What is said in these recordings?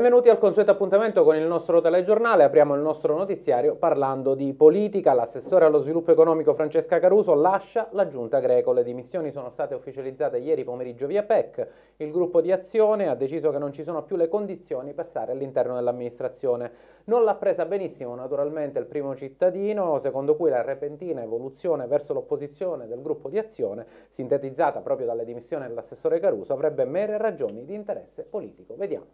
Benvenuti al consueto appuntamento con il nostro telegiornale. Apriamo il nostro notiziario parlando di politica. L'assessore allo sviluppo economico Francesca Caruso lascia la giunta greco. Le dimissioni sono state ufficializzate ieri pomeriggio via PEC. Il gruppo di azione ha deciso che non ci sono più le condizioni per stare all'interno dell'amministrazione. Non l'ha presa benissimo naturalmente il primo cittadino, secondo cui la repentina evoluzione verso l'opposizione del gruppo di azione, sintetizzata proprio dalle dimissioni dell'assessore Caruso, avrebbe mere ragioni di interesse politico. Vediamo.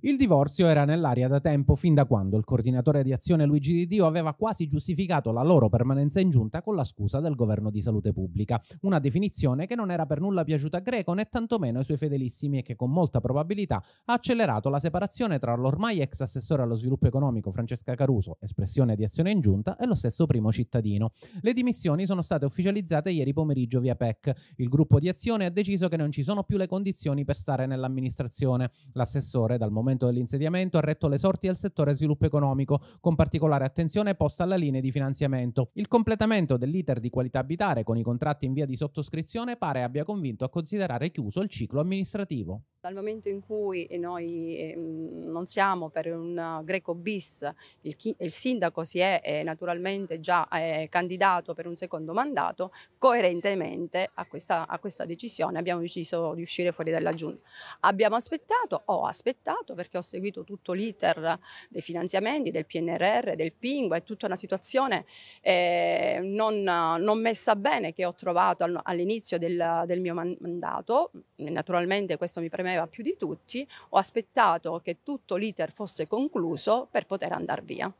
Il divorzio era nell'aria da tempo fin da quando il coordinatore di azione Luigi Di Dio aveva quasi giustificato la loro permanenza in giunta con la scusa del governo di salute pubblica, una definizione che non era per nulla piaciuta a Greco né tantomeno ai suoi fedelissimi e che con molta probabilità ha accelerato la separazione tra l'ormai ex assessore allo sviluppo economico Francesca Caruso, espressione di azione in giunta, e lo stesso primo cittadino. Le dimissioni sono state ufficializzate ieri pomeriggio via PEC. Il gruppo di azione ha deciso che non ci sono più le condizioni per stare nell'amministrazione. L'assessore dal momento momento dell'insediamento ha retto le sorti al settore sviluppo economico, con particolare attenzione posta alla linea di finanziamento. Il completamento dell'iter di qualità abitare con i contratti in via di sottoscrizione pare abbia convinto a considerare chiuso il ciclo amministrativo. Dal momento in cui eh, noi ehm, non siamo per un greco bis, il, il sindaco si è naturalmente già candidato per un secondo mandato, coerentemente a questa, a questa, decisione abbiamo deciso di uscire fuori dalla giunta. Abbiamo aspettato, ho aspettato perché ho seguito tutto l'iter dei finanziamenti, del PNRR, del Pingua, è tutta una situazione eh, non, non, messa bene che ho trovato all'inizio del, del mio mandato. Naturalmente questo mi preme temeva più di tutti, ho aspettato che tutto l'iter fosse concluso per poter andare via.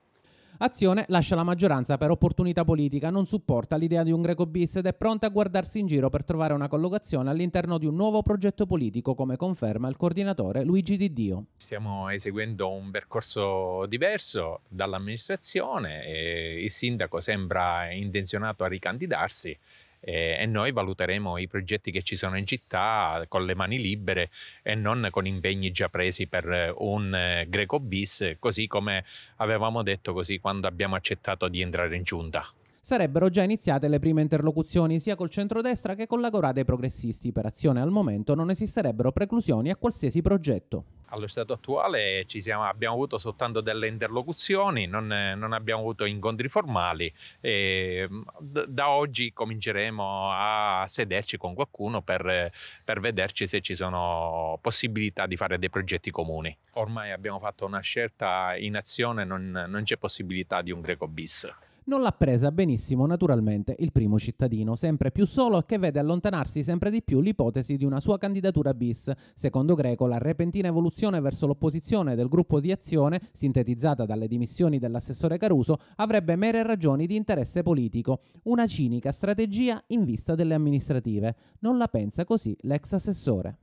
Azione lascia la maggioranza per opportunità politica, non supporta l'idea di un greco bis ed è pronta a guardarsi in giro per trovare una collocazione all'interno di un nuovo progetto politico, come conferma il coordinatore Luigi Di Dio. Stiamo eseguendo un percorso diverso dall'amministrazione e il sindaco sembra intenzionato a ricandidarsi eh, e noi valuteremo i progetti che ci sono in città con le mani libere e non con impegni già presi per un eh, Greco bis, così come avevamo detto così quando abbiamo accettato di entrare in giunta sarebbero già iniziate le prime interlocuzioni sia col centrodestra che con la dei progressisti. Per azione al momento non esisterebbero preclusioni a qualsiasi progetto allo stato attuale siamo, abbiamo avuto soltanto delle interlocuzioni, non, non abbiamo avuto incontri formali e mm, da oggi cominceremo a sederci con qualcuno per, per vederci se ci sono possibilità di fare dei progetti comuni. Ormai abbiamo fatto una scelta in azione, non, non c'è possibilità di un greco bis non l'ha presa benissimo naturalmente il primo cittadino, sempre più solo e che vede allontanarsi sempre di più l'ipotesi di una sua candidatura bis. Secondo Greco, la repentina evoluzione verso l'opposizione del gruppo di azione, sintetizzata dalle dimissioni dell'assessore Caruso, avrebbe mere ragioni di interesse politico, una cinica strategia in vista delle amministrative. Non la pensa così l'ex assessore.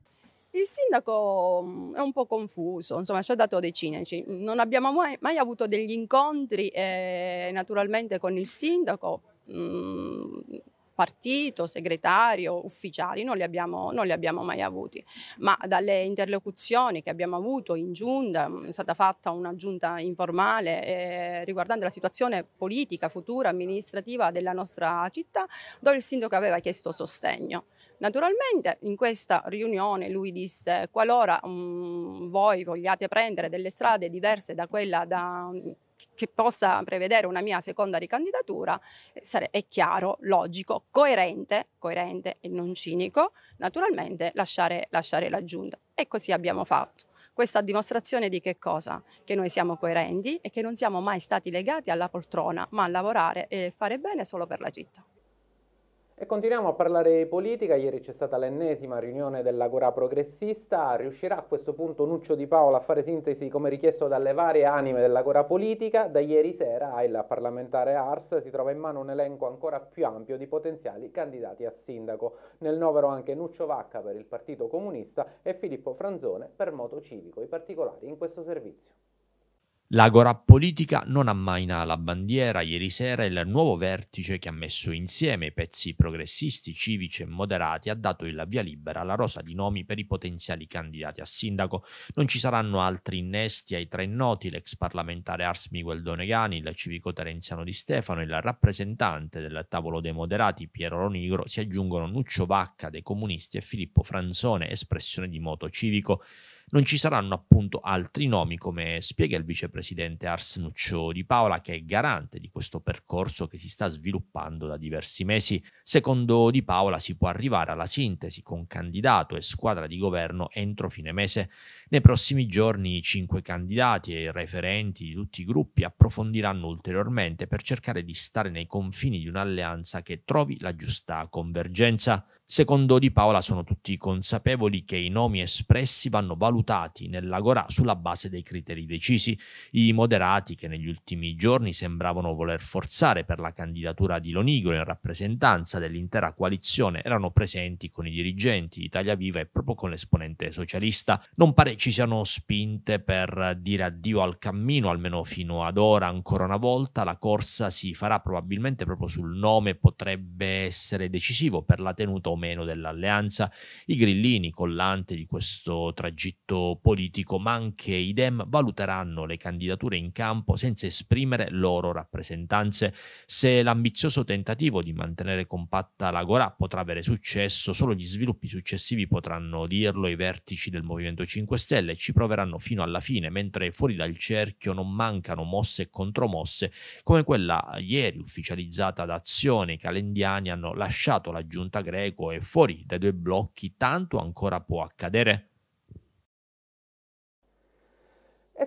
Il sindaco mm, è un po' confuso, insomma ci ha dato dei cinici, non abbiamo mai, mai avuto degli incontri eh, naturalmente con il sindaco, mh, mm, partito, segretario, ufficiali, non li, abbiamo, non li, abbiamo, mai avuti, ma dalle interlocuzioni che abbiamo avuto in giunta, mm, è stata fatta una giunta informale eh, riguardante la situazione politica, futura, amministrativa della nostra città, dove il sindaco aveva chiesto sostegno. Naturalmente in questa riunione lui disse qualora um, voi vogliate prendere delle strade diverse da quella da, mm, che possa prevedere una mia seconda ricandidatura eh, è chiaro, logico, coerente, coerente e non cinico, naturalmente lasciare, lasciare la giunta. E così abbiamo fatto. Questa dimostrazione di che cosa? Che noi siamo coerenti e che non siamo mai stati legati alla poltrona, ma a lavorare e fare bene solo per la città. E continuiamo a parlare di politica, ieri c'è stata l'ennesima riunione dell'Agora Progressista, riuscirà a questo punto Nuccio Di Paola a fare sintesi come richiesto dalle varie anime dell'Agora Politica, da ieri sera il parlamentare Ars si trova in mano un elenco ancora più ampio di potenziali candidati a sindaco, nel novero anche Nuccio Vacca per il Partito Comunista e Filippo Franzone per Moto Civico, i particolari in questo servizio. L'agora politica non ammaina la bandiera ieri sera il nuovo vertice che ha messo insieme i pezzi progressisti, civici e moderati ha dato il via libera alla rosa di nomi per i potenziali candidati a sindaco. Non ci saranno altri innesti ai tre noti, l'ex parlamentare Ars Miguel Donegani, il civico terenziano di Stefano, il rappresentante del tavolo dei moderati Piero Lonigro, si aggiungono Nuccio Vacca dei comunisti e Filippo Franzone, espressione di moto civico. Non ci saranno appunto altri nomi, come spiega il vicepresidente Ars Nuccio di Paola, che è garante di questo percorso che si sta sviluppando da diversi mesi. Secondo Di Paola si può arrivare alla sintesi con candidato e squadra di governo entro fine mese. Nei prossimi giorni i cinque candidati e i referenti di tutti i gruppi approfondiranno ulteriormente per cercare di stare nei confini di un'alleanza che trovi la giusta convergenza. Secondo Di Paola sono tutti consapevoli che i nomi espressi vanno valutati nell'agora sulla base dei criteri decisi. I moderati, che negli ultimi giorni sembravano voler forzare per la candidatura di Lonigro in rappresentanza dell'intera coalizione, erano presenti con i dirigenti di Italia Viva e proprio con l'esponente socialista. Non pare ci siano spinte per dire addio al cammino, almeno fino ad ora. Ancora una volta la corsa si farà probabilmente proprio sul nome, potrebbe essere decisivo per la tenuta o meno dell'alleanza, i grillini, collante di questo tragitto politico, ma anche i Dem valuteranno le candidature in campo senza esprimere loro rappresentanze. Se l'ambizioso tentativo di mantenere compatta la Gorà potrà avere successo, solo gli sviluppi successivi potranno dirlo i vertici del Movimento 5 Stelle ci proveranno fino alla fine, mentre fuori dal cerchio non mancano mosse e contromosse come quella ieri ufficializzata d'azione, I calendiani hanno lasciato la giunta greco e fuori dai due blocchi tanto ancora può accadere?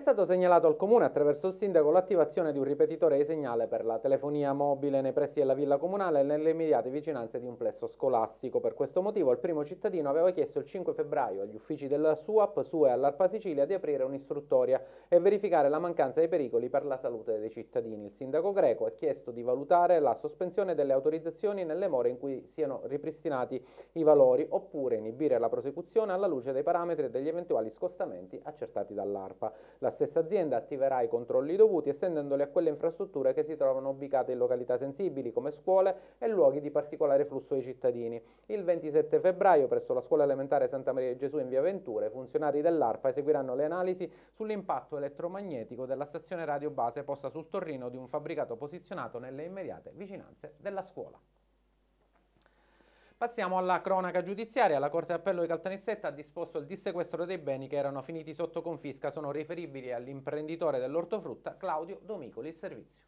stato segnalato al comune attraverso il sindaco l'attivazione di un ripetitore di segnale per la telefonia mobile nei pressi della villa comunale e nelle immediate vicinanze di un plesso scolastico. Per questo motivo il primo cittadino aveva chiesto il 5 febbraio agli uffici della SUAP, SUE e all'ARPA Sicilia di aprire un'istruttoria e verificare la mancanza di pericoli per la salute dei cittadini. Il sindaco greco ha chiesto di valutare la sospensione delle autorizzazioni nelle more in cui siano ripristinati i valori oppure inibire la prosecuzione alla luce dei parametri e degli eventuali scostamenti accertati dall'ARPA. La stessa azienda attiverà i controlli dovuti estendendoli a quelle infrastrutture che si trovano ubicate in località sensibili come scuole e luoghi di particolare flusso ai cittadini. Il 27 febbraio presso la scuola elementare Santa Maria di Gesù in via Venture, i funzionari dell'ARPA eseguiranno le analisi sull'impatto elettromagnetico della stazione radio base posta sul torrino di un fabbricato posizionato nelle immediate vicinanze della scuola. Passiamo alla cronaca giudiziaria. La Corte d'Appello di Caltanissetta ha disposto il dissequestro dei beni che erano finiti sotto confisca. Sono riferibili all'imprenditore dell'ortofrutta Claudio Domicoli. Il servizio.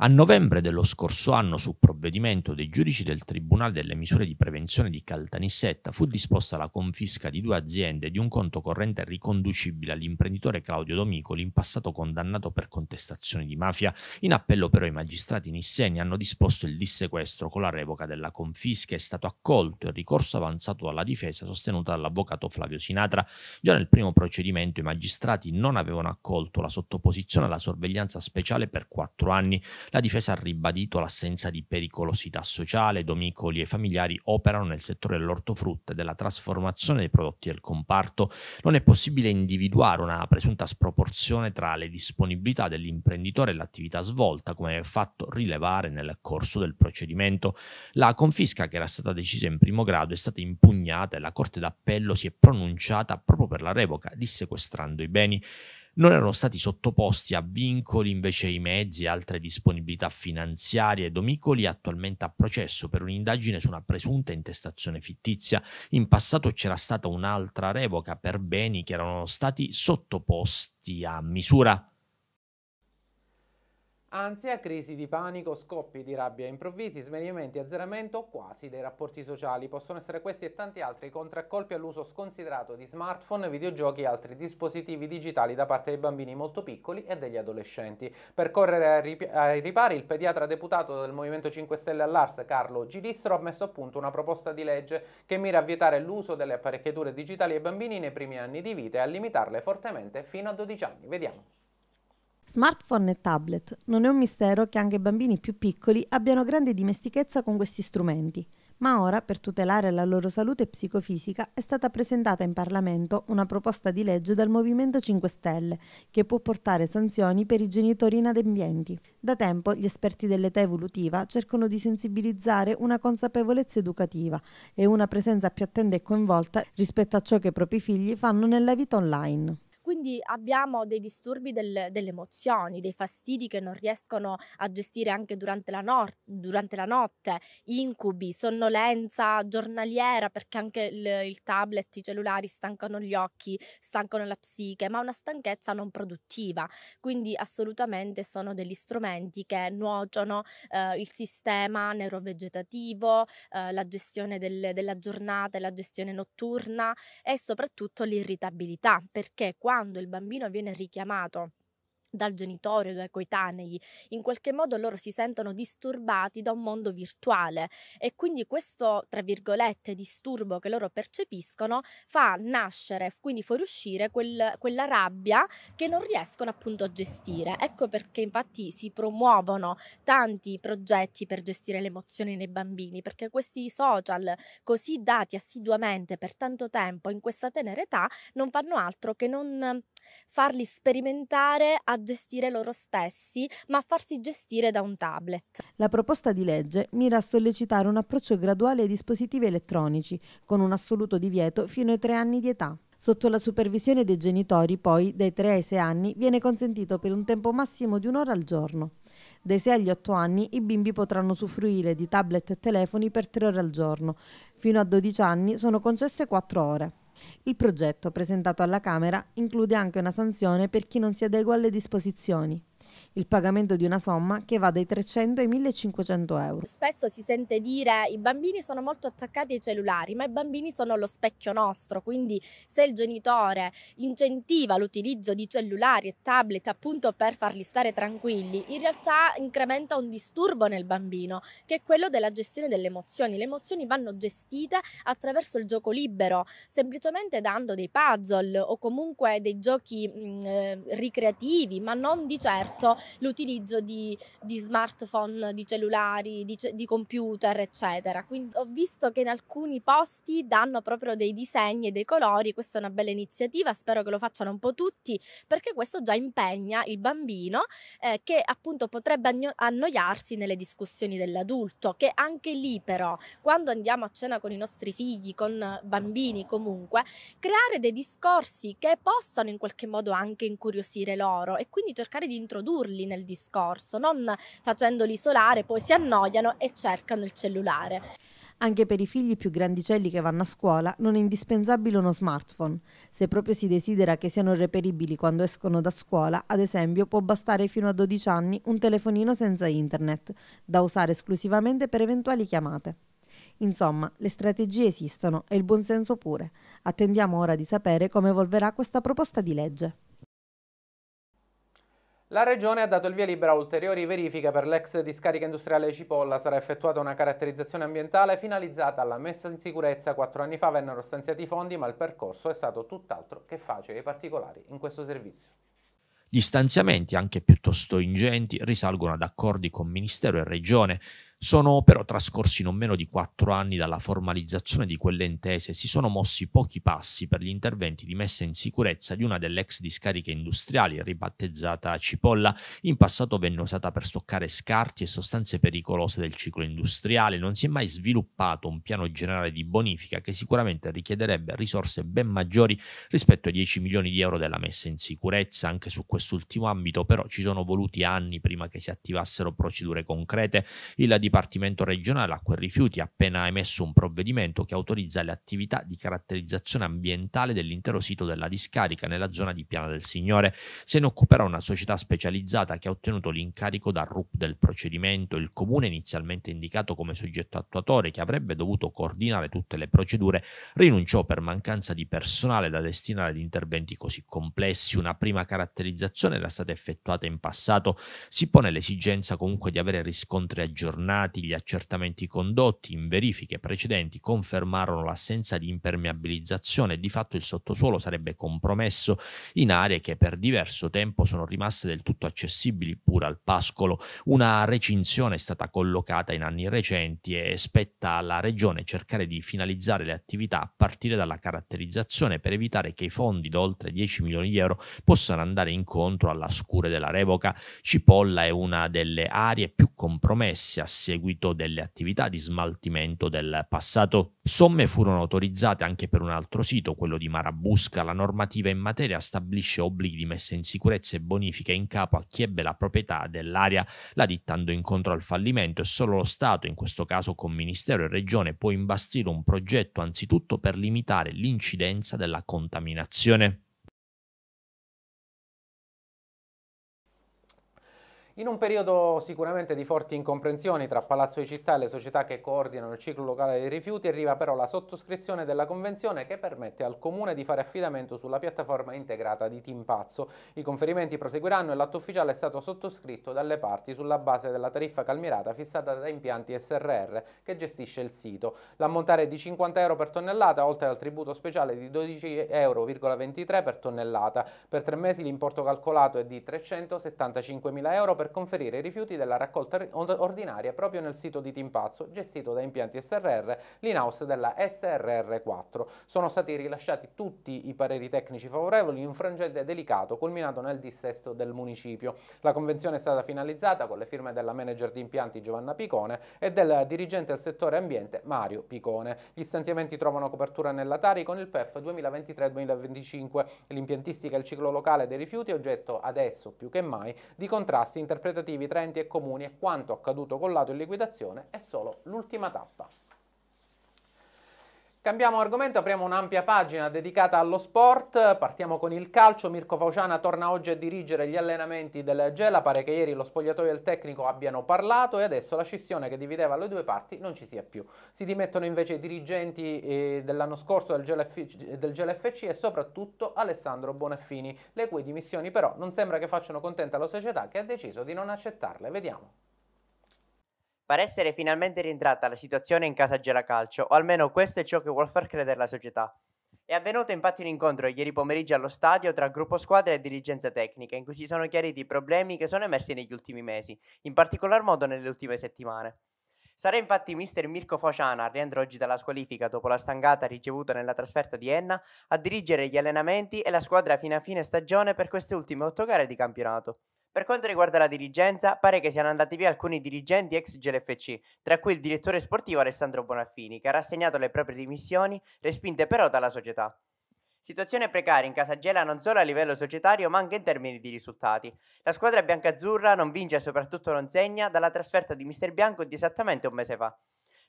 A novembre dello scorso anno, su provvedimento dei giudici del Tribunale delle misure di prevenzione di Caltanissetta, fu disposta la confisca di due aziende e di un conto corrente riconducibile all'imprenditore Claudio Domicoli, in passato condannato per contestazioni di mafia. In appello però i magistrati nisseni hanno disposto il dissequestro con la revoca della confisca. È stato accolto il ricorso avanzato dalla difesa sostenuta dall'avvocato Flavio Sinatra. Già nel primo procedimento i magistrati non avevano accolto la sottoposizione alla sorveglianza speciale per quattro anni la difesa ha ribadito l'assenza di pericolosità sociale, domicoli e familiari operano nel settore dell'ortofrutta e della trasformazione dei prodotti del comparto. Non è possibile individuare una presunta sproporzione tra le disponibilità dell'imprenditore e l'attività svolta, come fatto rilevare nel corso del procedimento. La confisca che era stata decisa in primo grado è stata impugnata e la Corte d'Appello si è pronunciata proprio per la revoca, dissequestrando i beni non erano stati sottoposti a vincoli invece i mezzi e altre disponibilità finanziarie. Domicoli attualmente a processo per un'indagine su una presunta intestazione fittizia. In passato c'era stata un'altra revoca per beni che erano stati sottoposti a misura Ansia, crisi di panico, scoppi di rabbia improvvisi, svenimenti, azzeramento quasi dei rapporti sociali. Possono essere questi e tanti altri contraccolpi all'uso sconsiderato di smartphone, videogiochi e altri dispositivi digitali da parte dei bambini molto piccoli e degli adolescenti. Per correre ai ripari, il pediatra deputato del Movimento 5 Stelle all'Ars, Carlo Gilistro, ha messo a punto una proposta di legge che mira a vietare l'uso delle apparecchiature digitali ai bambini nei primi anni di vita e a limitarle fortemente fino a 12 anni. Vediamo. Smartphone e tablet. Non è un mistero che anche i bambini più piccoli abbiano grande dimestichezza con questi strumenti. Ma ora, per tutelare la loro salute psicofisica, è stata presentata in Parlamento una proposta di legge dal Movimento 5 Stelle che può portare sanzioni per i genitori inadempienti. Da tempo gli esperti dell'età evolutiva cercano di sensibilizzare una consapevolezza educativa e una presenza più attenta e coinvolta rispetto a ciò che i propri figli fanno nella vita online. Quindi abbiamo dei disturbi del, delle emozioni, dei fastidi che non riescono a gestire anche durante la, no- durante la notte, incubi, sonnolenza giornaliera perché anche il, il tablet, i cellulari stancano gli occhi, stancano la psiche, ma una stanchezza non produttiva. Quindi assolutamente sono degli strumenti che nuociono eh, il sistema neurovegetativo, eh, la gestione del, della giornata la gestione notturna e soprattutto l'irritabilità, perché quando quando il bambino viene richiamato dal genitore o dai coetanei. In qualche modo loro si sentono disturbati da un mondo virtuale e quindi questo, tra virgolette, disturbo che loro percepiscono fa nascere, quindi fuoriuscire quel, quella rabbia che non riescono appunto a gestire. Ecco perché infatti si promuovono tanti progetti per gestire le emozioni nei bambini, perché questi social così dati assiduamente per tanto tempo in questa tenera età non fanno altro che non farli sperimentare a gestire loro stessi, ma a farsi gestire da un tablet. La proposta di legge mira a sollecitare un approccio graduale ai dispositivi elettronici, con un assoluto divieto fino ai tre anni di età. Sotto la supervisione dei genitori, poi, dai 3 ai 6 anni viene consentito per un tempo massimo di un'ora al giorno. Dai 6 agli 8 anni i bimbi potranno usufruire di tablet e telefoni per 3 ore al giorno. Fino a 12 anni sono concesse 4 ore. Il progetto, presentato alla Camera, include anche una sanzione per chi non si adegua alle disposizioni il pagamento di una somma che va dai 300 ai 1500 euro. Spesso si sente dire i bambini sono molto attaccati ai cellulari, ma i bambini sono lo specchio nostro, quindi se il genitore incentiva l'utilizzo di cellulari e tablet appunto per farli stare tranquilli, in realtà incrementa un disturbo nel bambino, che è quello della gestione delle emozioni. Le emozioni vanno gestite attraverso il gioco libero, semplicemente dando dei puzzle o comunque dei giochi mh, mm, eh, ricreativi, ma non di certo l'utilizzo di, di smartphone, di cellulari, di, di, computer, eccetera. Quindi ho visto che in alcuni posti danno proprio dei disegni e dei colori, questa è una bella iniziativa, spero che lo facciano un po' tutti, perché questo già impegna il bambino eh, che appunto potrebbe anno- annoiarsi nelle discussioni dell'adulto, che anche lì però, quando andiamo a cena con i nostri figli, con bambini comunque, creare dei discorsi che possano in qualche modo anche incuriosire loro e quindi cercare di introdurli coinvolgerli nel discorso, non facendoli isolare, poi si annoiano e cercano il cellulare. Anche per i figli più grandicelli che vanno a scuola non è indispensabile uno smartphone. Se proprio si desidera che siano reperibili quando escono da scuola, ad esempio può bastare fino a 12 anni un telefonino senza internet, da usare esclusivamente per eventuali chiamate. Insomma, le strategie esistono e il buonsenso pure. Attendiamo ora di sapere come evolverà questa proposta di legge. La Regione ha dato il via libera a ulteriori verifiche per l'ex discarica industriale Cipolla. Sarà effettuata una caratterizzazione ambientale finalizzata alla messa in sicurezza. Quattro anni fa vennero stanziati i fondi, ma il percorso è stato tutt'altro che facile. e particolari in questo servizio. Gli stanziamenti, anche piuttosto ingenti, risalgono ad accordi con Ministero e Regione sono però trascorsi non meno di quattro anni dalla formalizzazione di quelle intese e si sono mossi pochi passi per gli interventi di messa in sicurezza di una delle ex discariche industriali, ribattezzata Cipolla, in passato venne usata per stoccare scarti e sostanze pericolose del ciclo industriale, non si è mai sviluppato un piano generale di bonifica che sicuramente richiederebbe risorse ben maggiori rispetto ai 10 milioni di euro della messa in sicurezza, anche su quest'ultimo ambito però ci sono voluti anni prima che si attivassero procedure concrete, il Dipartimento regionale acqua e rifiuti ha appena emesso un provvedimento che autorizza le attività di caratterizzazione ambientale dell'intero sito della discarica nella zona di Piana del Signore. Se ne occuperà una società specializzata che ha ottenuto l'incarico dal RUP del procedimento. Il comune inizialmente indicato come soggetto attuatore che avrebbe dovuto coordinare tutte le procedure rinunciò per mancanza di personale da destinare ad interventi così complessi. Una prima caratterizzazione era stata effettuata in passato. Si pone l'esigenza comunque di avere riscontri aggiornati aggiornati, gli accertamenti condotti in verifiche precedenti confermarono l'assenza di impermeabilizzazione e di fatto il sottosuolo sarebbe compromesso in aree che per diverso tempo sono rimaste del tutto accessibili pure al pascolo. Una recinzione è stata collocata in anni recenti e spetta alla Regione cercare di finalizzare le attività a partire dalla caratterizzazione per evitare che i fondi da oltre 10 milioni di euro possano andare incontro alla scure della revoca. Cipolla è una delle aree più compromesse a seguito delle attività di smaltimento del passato. Somme furono autorizzate anche per un altro sito, quello di Marabusca. La normativa in materia stabilisce obblighi di messa in sicurezza e bonifica in capo a chi ebbe la proprietà dell'area, la dittando incontro al fallimento e solo lo Stato, in questo caso con Ministero e Regione, può imbastire un progetto anzitutto per limitare l'incidenza della contaminazione. In un periodo sicuramente di forti incomprensioni tra Palazzo di Città e le società che coordinano il ciclo locale dei rifiuti, arriva però la sottoscrizione della convenzione che permette al Comune di fare affidamento sulla piattaforma integrata di Timpazzo. I conferimenti proseguiranno e l'atto ufficiale è stato sottoscritto dalle parti sulla base della tariffa calmirata fissata da impianti SRR che gestisce il sito. L'ammontare è di 50 euro per tonnellata, oltre al tributo speciale di 12,23 euro per tonnellata. Per tre mesi l'importo calcolato è di 375 mila euro per per conferire i rifiuti della raccolta ordinaria proprio nel sito di Timpazzo, gestito da Impianti SRR, l'in-house della SRR4. Sono stati rilasciati tutti i pareri tecnici favorevoli in un frangente delicato culminato nel dissesto del municipio. La convenzione è stata finalizzata con le firme della manager di impianti Giovanna Picone e del dirigente del settore ambiente Mario Picone. Gli stanziamenti trovano copertura nella Tari con il PEF 2023-2025. L'impiantistica e il ciclo locale dei rifiuti è oggetto adesso più che mai di contrasti interna interpretativi tra enti e comuni e quanto accaduto con lato in liquidazione è solo l'ultima tappa. Cambiamo argomento, apriamo un'ampia pagina dedicata allo sport, partiamo con il calcio, Mirko Fauciana torna oggi a dirigere gli allenamenti del Gela, pare che ieri lo spogliatoio e il tecnico abbiano parlato e adesso la scissione che divideva le due parti non ci sia più. Si dimettono invece i dirigenti eh, dell'anno scorso del Gela, FC e soprattutto Alessandro Bonaffini, le cui dimissioni però non sembra che facciano contenta la società che ha deciso di non accettarle, vediamo. Pare essere finalmente rientrata la situazione in casa Gela Calcio, o almeno questo è ciò che vuol far credere la società. È avvenuto infatti un incontro ieri pomeriggio allo stadio tra gruppo squadra e dirigenza tecnica, in cui si sono chiariti i problemi che sono emersi negli ultimi mesi, in particolar modo nelle ultime settimane. Sarà infatti mister Mirko Fociana, al rientro oggi dalla squalifica dopo la stangata ricevuta nella trasferta di Enna, a dirigere gli allenamenti e la squadra fino a fine stagione per queste ultime otto gare di campionato. Per quanto riguarda la dirigenza, pare che siano andati via alcuni dirigenti ex GLFC, tra cui il direttore sportivo Alessandro Bonaffini, che ha rassegnato le proprie dimissioni, respinte però dalla società. Situazione precaria in casa Gela non solo a livello societario ma anche in termini di risultati. La squadra biancazzurra non vince e soprattutto non segna dalla trasferta di Mister Bianco di esattamente un mese fa.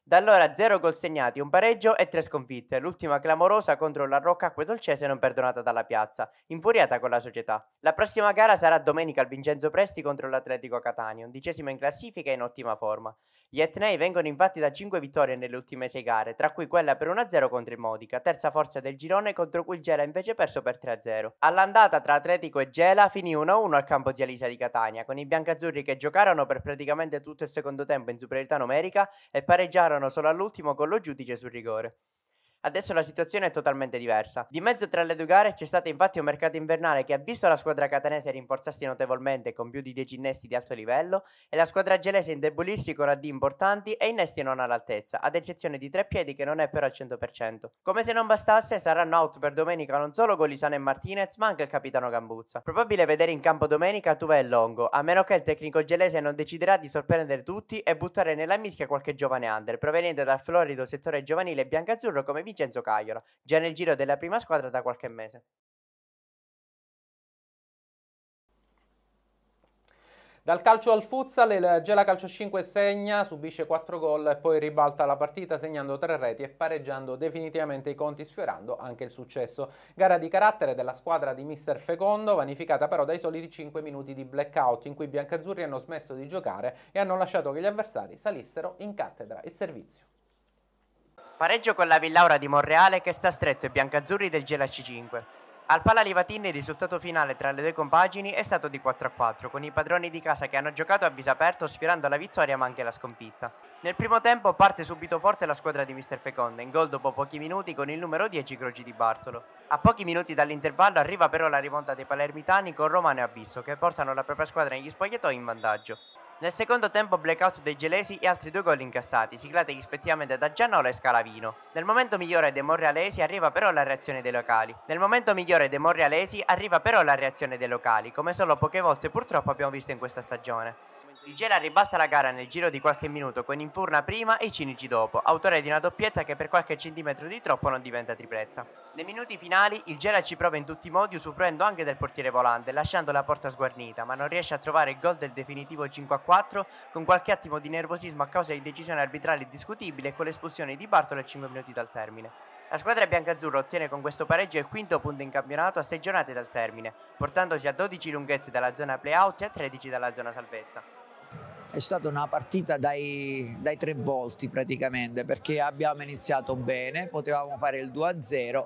Da allora 0 gol segnati, un pareggio e 3 sconfitte, l'ultima clamorosa contro la Rocca Acque Dolcese non perdonata dalla piazza, infuriata con la società. La prossima gara sarà domenica al Vincenzo Presti contro l'Atletico Catania, undicesimo in classifica e in ottima forma. Gli Etnei vengono infatti da 5 vittorie nelle ultime 6 gare, tra cui quella per 1-0 contro il Modica, terza forza del girone contro cui il Gela invece perso per 3-0. All'andata tra Atletico e Gela finì 1-1 al campo di Alisa di Catania, con i biancazzurri che giocarono per praticamente tutto il secondo tempo in superiorità numerica e pareggiarono erano solo all'ultimo gol lo giudice sul rigore. Adesso la situazione è totalmente diversa. Di mezzo tra le due gare c'è stato infatti un mercato invernale che ha visto la squadra catanese rinforzarsi notevolmente con più di 10 innesti di alto livello e la squadra gelese indebolirsi con AD importanti e innesti non all'altezza, ad eccezione di tre piedi che non è però al 100%. Come se non bastasse, saranno out per domenica non solo Golisano e Martinez, ma anche il capitano Gambuzza. Probabile vedere in campo domenica Tuve e Longo, a meno che il tecnico gelese non deciderà di sorprendere tutti e buttare nella mischia qualche giovane under proveniente dal florido settore giovanile biancazzurro come Vincenzo Cagliora, già nel giro della prima squadra da qualche mese. Dal calcio al futsal, il Gela Calcio 5 segna, subisce 4 gol e poi ribalta la partita segnando 3 reti e pareggiando definitivamente i conti, sfiorando anche il successo. Gara di carattere della squadra di Mister Fecondo, vanificata però dai soliti 5 minuti di blackout, in cui i biancazzurri hanno smesso di giocare e hanno lasciato che gli avversari salissero in cattedra. Il servizio. Pareggio con la Villaura di Monreale che sta stretto ai biancazzurri del Gela c 5. Al Pala Livatini il risultato finale tra le due compagini è stato di 4 a 4, con i padroni di casa che hanno giocato a viso aperto sfiorando la vittoria ma anche la sconfitta. Nel primo tempo parte subito forte la squadra di Mr. Feconda, in gol dopo pochi minuti con il numero 10 Croci di Bartolo. A pochi minuti dall'intervallo arriva però la rimonta dei palermitani con Romano e Abisso che portano la propria squadra negli spogliatoi in vantaggio. Nel secondo tempo blackout dei gelesi e altri due gol incassati, siglati rispettivamente da Giannola e Scalavino. Nel momento migliore dei Monrealesi arriva però la reazione dei locali. Nel momento migliore dei Monrealesi arriva però la reazione dei locali, come solo poche volte purtroppo abbiamo visto in questa stagione. Il Gela ribalta la gara nel giro di qualche minuto con Infurna prima e Cinici dopo, autore di una doppietta che per qualche centimetro di troppo non diventa tripletta. Nei minuti finali il Gela ci prova in tutti i modi usufruendo anche del portiere volante, lasciando la porta sguarnita, ma non riesce a trovare il gol del definitivo 5-4 con qualche attimo di nervosismo a causa di decisioni arbitrali discutibili e con l'espulsione di Bartolo a 5 minuti dal termine. La squadra biancazzurra ottiene con questo pareggio il quinto punto in campionato a 6 giornate dal termine, portandosi a 12 lunghezze dalla zona play-out e a 13 dalla zona salvezza è stata una partita dai, dai tre volti praticamente perché abbiamo iniziato bene, potevamo fare il 2-0,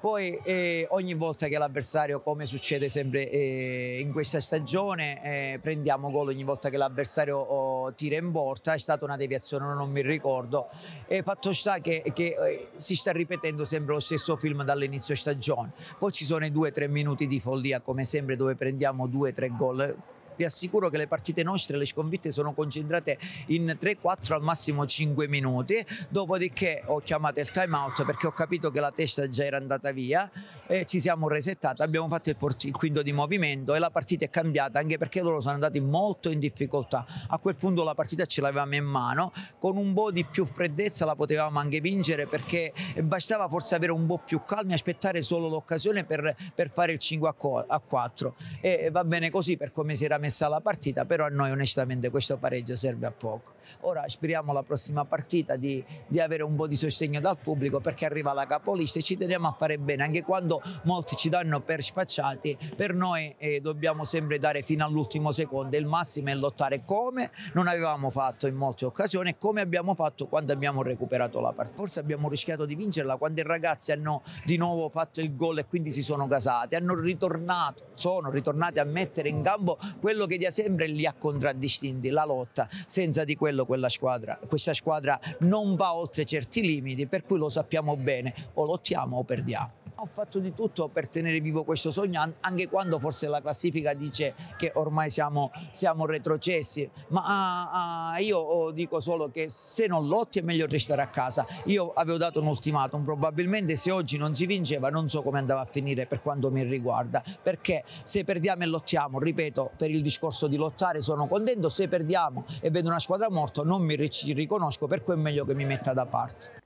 poi eh, ogni volta che l'avversario, come succede sempre eh, in questa stagione, eh, prendiamo gol ogni volta che l'avversario oh, tira in porta, è stata una deviazione, non mi ricordo, e fatto sta che, che eh, si sta ripetendo sempre lo stesso film dall'inizio stagione, poi ci sono i 2-3 minuti di follia come sempre dove prendiamo 2-3 gol vi assicuro che le partite nostre, le sconfitte sono concentrate in 3-4 al massimo 5 minuti, dopodiché ho chiamato il time out perché ho capito che la testa già era andata via, eh, ci siamo resettati, abbiamo fatto il, il, quinto di movimento e la partita è cambiata anche perché loro sono andati molto in difficoltà. A quel punto la partita ce l'avevamo in mano, con un po' di più freddezza la potevamo anche vincere perché bastava forse avere un po' più calmi, aspettare solo l'occasione per, per, fare il 5 a 4. E va bene così per come si era messa la partita, però a noi onestamente questo pareggio serve a poco. Ora speriamo la prossima partita di, di avere un po' di sostegno dal pubblico perché arriva la capolista e ci teniamo a fare bene anche quando momento molti ci danno per spacciati, per noi eh, dobbiamo sempre dare fino all'ultimo secondo il massimo e lottare come non avevamo fatto in molte occasioni e come abbiamo fatto quando abbiamo recuperato la partita. Forse abbiamo rischiato di vincerla quando i ragazzi hanno di nuovo fatto il gol e quindi si sono casati, hanno ritornato, sono ritornati a mettere in campo quello che da sempre li ha contraddistinti, la lotta. Senza di quello quella squadra, questa squadra non va oltre certi limiti, per cui lo sappiamo bene, o lottiamo o perdiamo ho fatto di tutto per tenere vivo questo sogno, anche quando forse la classifica dice che ormai siamo, siamo retrocessi, ma uh, uh, io oh, dico solo che se non lotti è meglio restare a casa. Io avevo dato un ultimatum, probabilmente se oggi non si vinceva non so come andava a finire per quanto mi riguarda, perché se perdiamo e lottiamo, ripeto, per il discorso di lottare sono contento, se perdiamo e vedo una squadra morta non mi riconosco, per cui è meglio che mi metta da parte.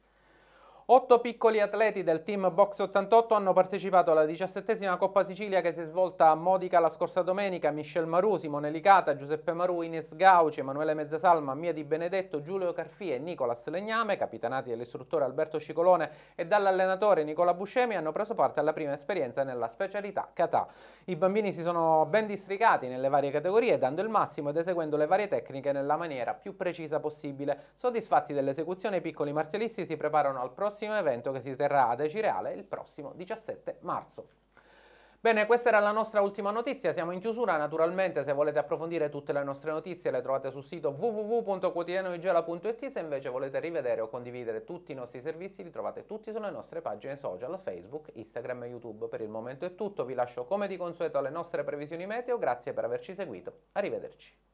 Otto piccoli atleti del team Box 88 hanno partecipato alla diciassettesima Coppa Sicilia che si è svolta a Modica la scorsa domenica. Michel Maru, Simone Licata, Giuseppe Maru, Ines Gauci, Emanuele Mezzasalma, Mia Di Benedetto, Giulio Carfie e Nicolas Legname, capitanati dall'istruttore Alberto Scicolone e dall'allenatore Nicola Buscemi, hanno preso parte alla prima esperienza nella specialità Catà. I bambini si sono ben districati nelle varie categorie, dando il massimo ed eseguendo le varie tecniche nella maniera più precisa possibile. Soddisfatti dell'esecuzione, i piccoli marzialisti si preparano al prossimo prossimo evento che si terrà a Decireale il prossimo 17 marzo. Bene, questa era la nostra ultima notizia, siamo in chiusura, naturalmente se volete approfondire tutte le nostre notizie le trovate sul sito www.quotidianoigela.it, se invece volete rivedere o condividere tutti i nostri servizi li trovate tutti sulle nostre pagine social, Facebook, Instagram e YouTube. Per il momento è tutto, vi lascio come di consueto alle nostre previsioni meteo, grazie per averci seguito, arrivederci.